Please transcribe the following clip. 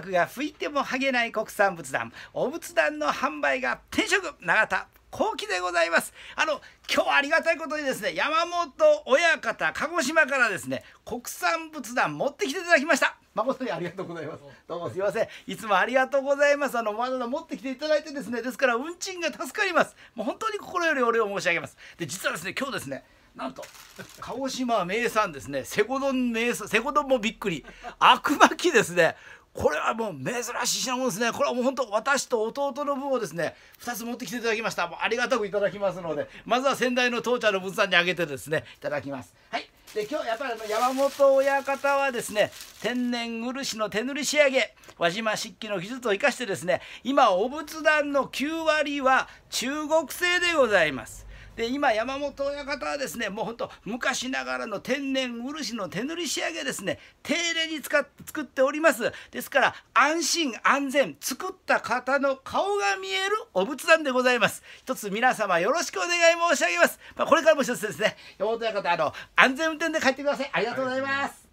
箔が吹いても剥げない国産仏壇お仏壇の販売が転職永田後期でございます。あの、今日ありがたいことにですね、山本親方、鹿児島からですね、国産仏壇持ってきていただきました。誠にありがとうございます。どうもすいません。いつもありがとうございます。あの、まだわざ持ってきていただいてですね、ですから運賃が助かります。もう本当に心よりお礼を申し上げます。で、実はですね、今日ですね、なんと鹿児島名産ですね瀬古丼名産瀬古丼もびっくり悪魔きですねこれはもう珍しい品物ですねこれはもう本当私と弟の分をですね2つ持ってきていただきましたもうありがたくいただきますのでまずは先代の父ちゃんの仏さんにあげてですねいただきますはいで今日やっぱりあの山本親方はですね天然漆の手塗り仕上げ輪島漆器の技術を生かしてですね今お仏壇の9割は中国製でございますで今山本親方はですねもうほんと昔ながらの天然漆の手塗り仕上げですね手入れに使っ作っておりますですから安心安全作った方の顔が見えるお仏壇でございます一つ皆様よろしくお願い申し上げます、まあ、これからも一つですね山本親方あの安全運転で帰ってくださいありがとうございます、